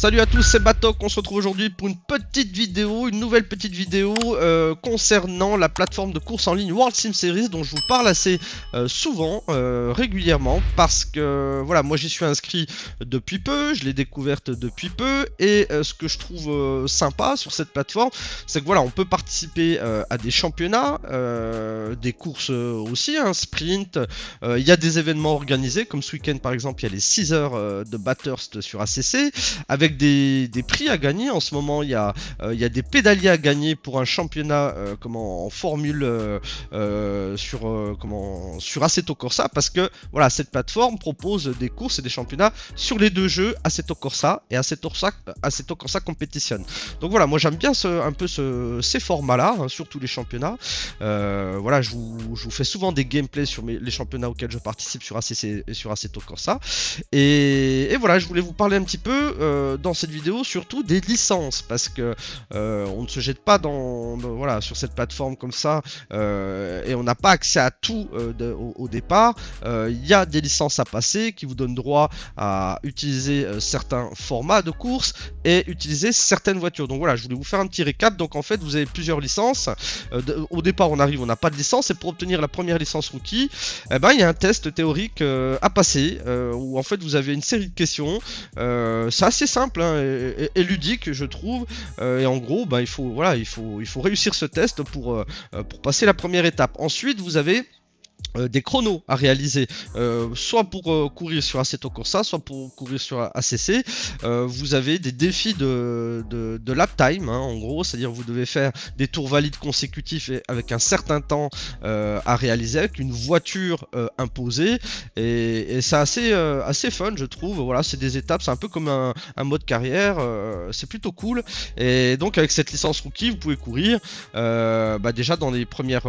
Salut à tous, c'est Batoc, on se retrouve aujourd'hui pour une petite vidéo, une nouvelle petite vidéo euh, concernant la plateforme de course en ligne World Sim Series dont je vous parle assez euh, souvent, euh, régulièrement, parce que voilà, moi j'y suis inscrit depuis peu, je l'ai découverte depuis peu, et ce que je trouve sympa sur cette plateforme, c'est que voilà, on peut participer à des championnats, des courses aussi, un hein, sprint, il y a des événements organisés, comme ce week-end par exemple, il y a les 6 heures de Bathurst sur ACC, avec des, prix à gagner. En ce moment, il y, a, euh, il y des pédaliers à gagner pour un championnat euh, comment, en formule euh, sur, comment, sur Assetto Corsa parce que voilà, cette plateforme propose des courses et des championnats sur les deux jeux Assetto Corsa et Assetto Corsa, Corsa Competition. Donc voilà, moi j'aime bien ce, un peu ces formats-là, hein, sur tous les championnats. voilà, je vous, fais souvent des gameplays sur les championnats auxquels je participe sur, sur Assetto Corsa. Et, et, voilà, je voulais vous parler un petit peu dans cette vidéo surtout des licences parce que euh, on ne se jette pas dans, voilà sur cette plateforme comme ça euh, et on n'a pas accès à tout euh, au, départ. Il y a des licences à passer qui vous donnent droit à utiliser certains formats de course et utiliser certaines voitures. Donc voilà, je voulais vous faire un petit récap. Donc en fait, vous avez plusieurs licences. au départ, on arrive, on n'a pas de licence et pour obtenir la première licence rookie, eh ben il y a un test théorique à passer où en fait vous avez une série de questions. c'est assez simple Hein, et, ludique, je trouve. Euh, et en gros, bah, il, faut, voilà, il, faut, réussir ce test euh, pour passer la première étape. Ensuite, vous avez euh, des chronos à réaliser, euh, soit pour euh, courir sur Assetto Corsa, soit pour courir sur ACC. vous avez des défis de, de, lap time, hein, en gros, c'est-à-dire vous devez faire des tours valides consécutifs et avec un certain temps à réaliser, avec une voiture imposée. Et, c'est assez, assez fun, je trouve. Voilà, c'est des étapes, c'est un peu comme un, un mode carrière, c'est plutôt cool. Et donc avec cette licence rookie, vous pouvez courir bah, déjà dans les premières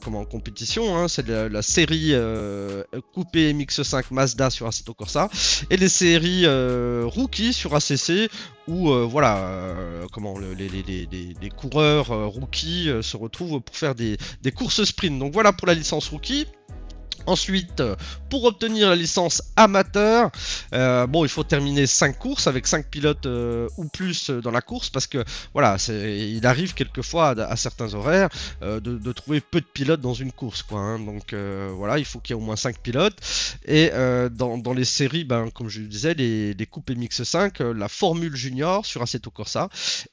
comment, compétitions. Hein, la, série euh, coupé MX 5 Mazda sur Assetto Corsa et les séries euh, rookie sur ACC où euh, voilà comment les, coureurs rookies se retrouvent pour faire des, des courses sprint. Donc voilà pour la licence rookie. Ensuite, pour obtenir la licence amateur, euh, bon, il faut terminer 5 courses avec 5 pilotes euh, ou plus euh, dans la course parce que voilà, il arrive quelquefois à, certains horaires de, trouver peu de pilotes dans une course, quoi. Hein. Donc voilà, il faut qu'il y ait au moins 5 pilotes. Et dans, les séries, ben, comme je le disais, les, les coupes MX5, la Formule Junior sur Assetto Corsa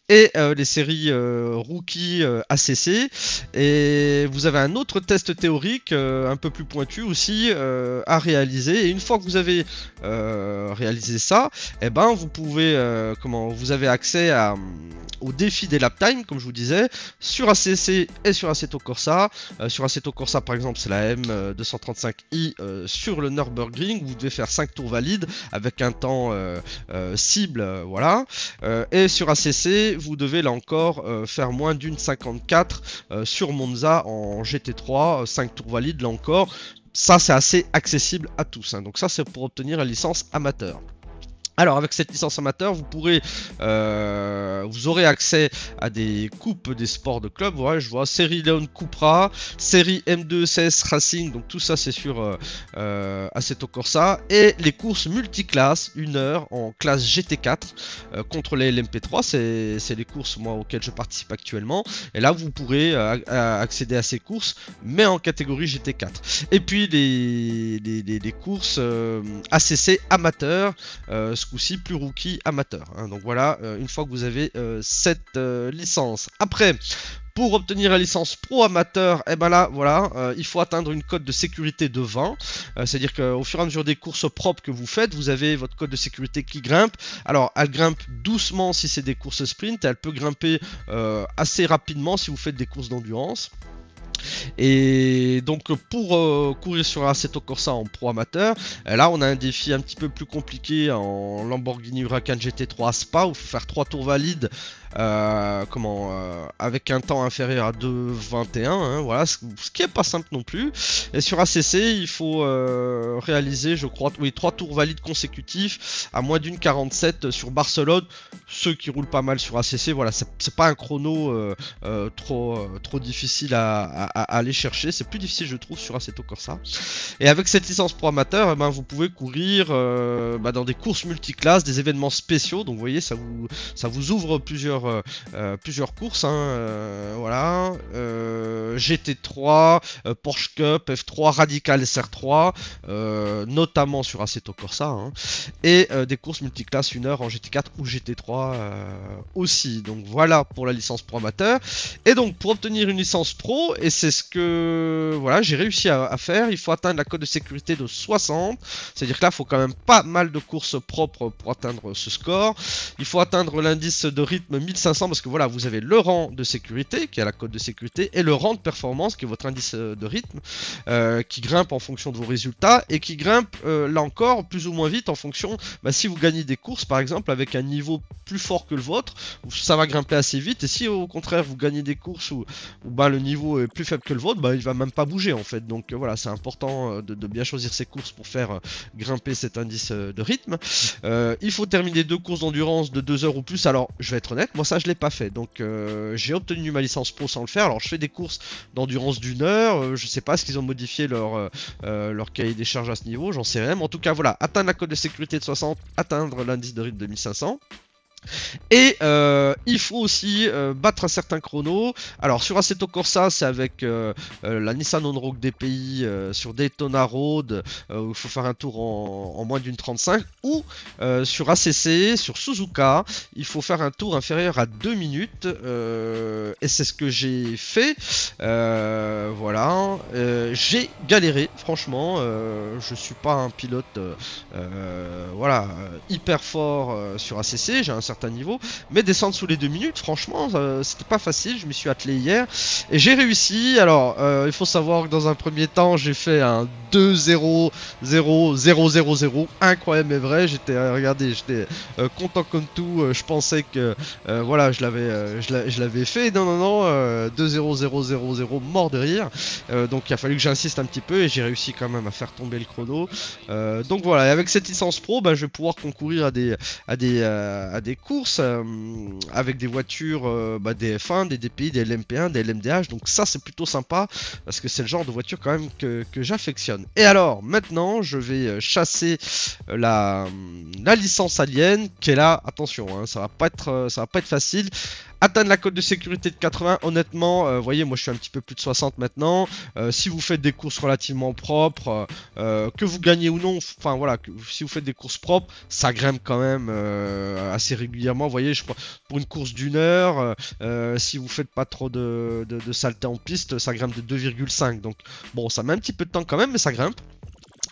et les séries Rookie ACC. Et vous avez un autre test théorique un peu plus pointu aussi euh, à réaliser. Et une fois que vous avez euh, réalisé ça, et eh ben vous pouvez euh, comment vous avez accès à, au défi des lap time, comme je vous disais, sur ACC et sur Assetto Corsa. sur Assetto Corsa par exemple c'est la M235i sur le Nürburgring, vous devez faire 5 tours valides avec un temps cible, voilà. et sur ACC, vous devez là encore faire moins d'une 54 sur Monza en GT3, 5 tours valides là encore ça c'est assez accessible à tous. Hein. Donc ça c'est pour obtenir la licence amateur. Alors avec cette licence amateur, vous pourrez, euh, vous aurez accès à des coupes des sports de club. Voilà, je vois série Leon Cupra, série M2 CS Racing, donc tout ça c'est sur euh, euh, Assetto Corsa et les courses multiclasse, une heure en classe GT4 euh, contre les LMP3. C'est les courses moi auxquelles je participe actuellement. Et là vous pourrez accéder à ces courses, mais en catégorie GT4. Et puis les, courses ACC amateurs ce coup-ci plus rookie amateur. Hein. Donc voilà, euh, une fois que vous avez euh, cette euh, licence. Après, pour obtenir la licence pro amateur, et eh ben là, voilà, il faut atteindre une cote de sécurité de 20. C'est-à-dire qu'au fur et à mesure des courses propres que vous faites, vous avez votre cote de sécurité qui grimpe. Alors, elle grimpe doucement si c'est des courses sprint, elle peut grimper assez rapidement si vous faites des courses d'endurance. Et donc pour euh, courir sur un Assetto Corsa en pro amateur, euh, là on a un défi un petit peu plus compliqué en Lamborghini Huracan GT3 Spa où faire 3 tours valides euh, comment, euh, avec un temps inférieur à 2,21, hein, voilà, ce, qui est pas simple non plus. Et sur ACC, il faut euh, réaliser, je crois, oui, 3 tours valides consécutifs à moins d'une 47 sur Barcelone. Ceux qui roulent pas mal sur ACC, voilà, c'est pas un chrono trop, trop difficile à, aller chercher, c'est plus difficile, je trouve, sur Assetto ça. Et avec cette licence pro amateur, eh ben, vous pouvez courir bah, dans des courses multiclasses, des événements spéciaux, donc vous voyez, ça vous, ça vous ouvre plusieurs euh, euh, plusieurs, courses. Hein, euh, voilà voilà. GT3, euh, Porsche Cup, F3, Radical SR3, euh, notamment sur Assetto Corsa, hein, et euh, des courses multiclasses 1 heure en GT4 ou GT3 aussi. Donc voilà pour la licence pro amateur. Et donc pour obtenir une licence pro, et c'est ce que voilà j'ai réussi à, faire, il faut atteindre la cote de sécurité de 60. C'est-à-dire que là, il faut quand même pas mal de courses propres pour atteindre ce score. Il faut atteindre l'indice de rythme 1500 parce que voilà, vous avez le rang de sécurité qui est la cote de sécurité et le rang de qui est votre indice euh, de rythme, euh, qui grimpe en fonction de vos résultats et qui grimpe euh, là encore plus ou moins vite en fonction, bah, si vous gagnez des courses par exemple avec un niveau plus fort que le vôtre, ça va grimper assez vite et si au contraire vous gagnez des courses où, où bah, le niveau est plus faible que le vôtre, bah, il va même pas bouger en fait. Donc voilà, c'est important de, bien choisir ses courses pour faire grimper cet indice de rythme. il faut terminer deux courses d'endurance de deux heures ou plus. Alors je vais être honnête, moi ça je l'ai pas fait. Donc j'ai obtenu ma licence pro sans le faire. Alors je fais des courses d'endurance d'une heure. Euh, je sais pas ce qu'ils ont modifié euh, euh, leur, cahier des charges à ce niveau, j'en sais rien. en tout cas, voilà, atteindre la cote de sécurité de 60, atteindre l'indice de rythme de 1500. Et euh, il faut aussi euh, battre un certain chrono. Alors sur Assetto Corsa, c'est avec euh, la Nissan Onrock DPI sur Daytona Road, où il faut faire un tour en, moins d'une 35. Ou sur ACC, sur Suzuka, il faut faire un tour inférieur à 2 minutes. et c'est ce que j'ai fait. voilà. j'ai galéré, franchement. je suis pas un pilote voilà, hyper fort sur ACC. J'ai un niveau mais descendre sous les deux minutes, franchement, euh, c'était pas facile. Je m'y suis attelé hier et j'ai réussi. Alors, euh, il faut savoir que dans un premier temps, j'ai fait un 2-0-0-0-0-0, incroyable mais vrai. J'étais, euh, regardez, j'étais content comme tout. je pensais que voilà, je l'avais, je l'avais fait. Non, non, non, 2-0-0-0-0, mort de rire. donc, il a fallu que j'insiste un petit peu et j'ai réussi quand même à faire tomber le chrono. donc voilà, et avec cette licence pro, bah, je vais pouvoir concourir à des, à des, à des courses euh, avec des voitures euh, bah, des F1, des DPI, des LMP1, des LMDH. Donc ça c'est plutôt sympa parce que c'est le genre de voiture quand même que, j'affectionne. Et alors maintenant je vais euh, chasser la, la licence alien qui est là. Attention, hein, ça va pas être ça va pas être facile atteindre la cote de sécurité de 80, honnêtement, vous voyez, moi je suis un petit peu plus de 60 maintenant. si vous faites des courses relativement propres, que vous gagnez ou non, enfin voilà, si vous faites des courses propres, ça grimpe quand même assez régulièrement régulièrement. Vous voyez, je, pour une course d'une heure, euh, euh, si vous faites pas trop de, de, saleté en piste, ça grimpe de 2,5. Donc bon, ça met un petit peu de temps quand même, mais ça grimpe.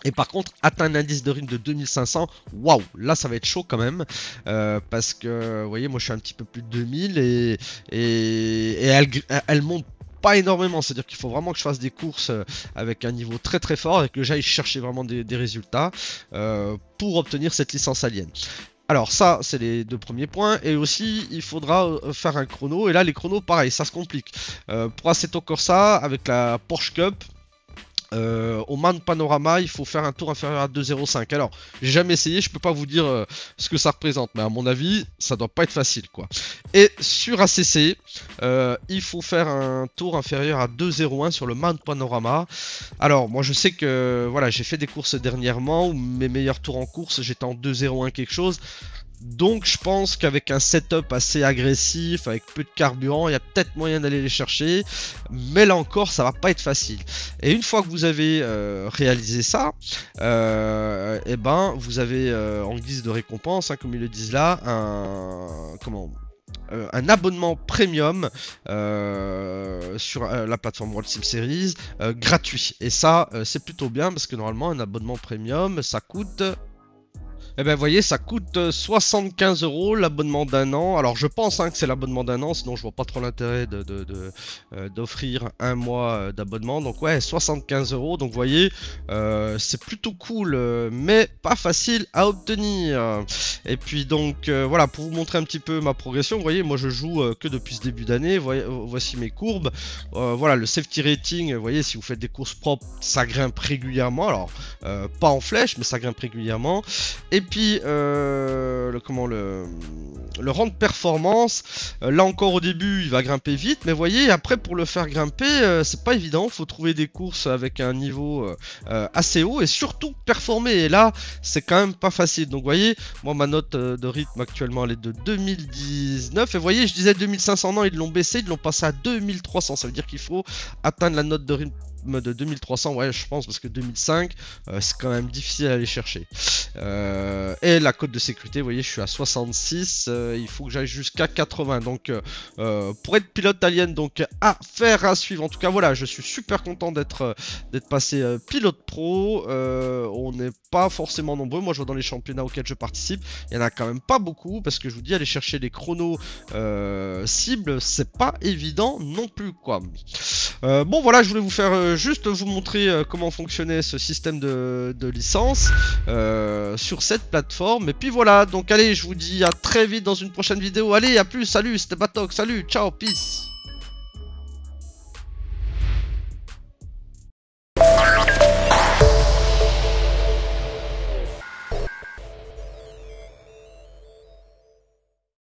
Et par contre, atteindre un indice de rythme de 2500, waouh, là ça va être chaud quand même. Euh, parce que, vous voyez, moi je suis un petit peu plus de 2000 et, et, elle, elle monte pas énormément, c'est-à-dire qu'il faut vraiment que je fasse des courses avec un niveau très très fort et que j'aille chercher vraiment des, résultats pour obtenir cette licence alien. Alors ça, c'est les deux premiers points. Et aussi, il faudra euh, faire un chrono. Et là, les chronos, pareil, ça se complique. Euh, pour Assetto Corsa, avec la Porsche Cup, euh, au Mount panorama, il faut faire un tour inférieur à 2,05. Alors, j'ai jamais essayé, je peux pas vous dire euh, ce que ça représente, mais à mon avis, ça doit pas être facile quoi. Et sur ACC, euh, il faut faire un tour inférieur à 2,01 sur le Mount panorama. Alors, moi je sais que voilà, j'ai fait des courses dernièrement où mes meilleurs tours en course, j'étais en 2,01 quelque chose. Donc je pense qu'avec un setup assez agressif, avec peu de carburant, il y a peut-être moyen d'aller les chercher. Mais là encore, ça va pas être facile. Et une fois que vous avez euh, réalisé ça, euh, eh ben vous avez euh, en guise de récompense, hein, comme ils le disent là, un comment un abonnement premium sur la plateforme World Sim Series gratuit. Et ça, c'est plutôt bien parce que normalement, un abonnement premium, ça coûte eh ben, vous voyez, ça coûte 75 euh, euros l'abonnement d'un an. Alors, je pense hein, que c'est l'abonnement d'un an, sinon je vois pas trop l'intérêt de, euh, d'offrir un mois euh, d'abonnement. Donc, ouais, 75 euros. Donc, vous voyez, c'est plutôt cool, mais pas facile à obtenir. Et puis, donc, voilà, pour vous montrer un petit peu ma progression, vous voyez, moi je joue que depuis ce début d'année. voici mes courbes. voilà, le safety rating, vous voyez, si vous faites des courses propres, ça grimpe régulièrement. Alors, pas en flèche, mais ça grimpe régulièrement puis euh, le, comment le, le rang de performance, euh, là encore au début il va grimper vite, mais voyez après pour le faire grimper euh, c'est pas évident, faut trouver des courses avec un niveau assez haut et surtout performer et là c'est quand même pas facile. Donc voyez, moi ma note de rythme actuellement elle est de 2019 et voyez je disais 2500 ans, ils l'ont baissé, ils l'ont passé à 2300, ça veut dire qu'il faut atteindre la note de rythme de 2300, ouais, je pense, parce que 2005, euh, c'est quand même difficile à aller chercher. Euh, et la cote de sécurité, vous voyez, je suis à 66, euh, il faut que j'aille jusqu'à 80. Donc, pour être pilote d'Alien, donc, à faire, à suivre. En tout cas, voilà, je suis super content d'être d'être passé pilote pro. on n'est pas forcément nombreux. Moi, je vois dans les championnats auxquels je participe, il n'y en a quand même pas beaucoup, parce que je vous dis, aller chercher les chronos cibles, c'est pas évident non plus, quoi. bon, voilà, je voulais vous faire juste vous montrer euh, comment fonctionnait ce système de, licence euh, sur cette plateforme. Et puis voilà, donc allez, je vous dis à très vite dans une prochaine vidéo. Allez, à plus, salut, c'était Batok, salut, ciao, peace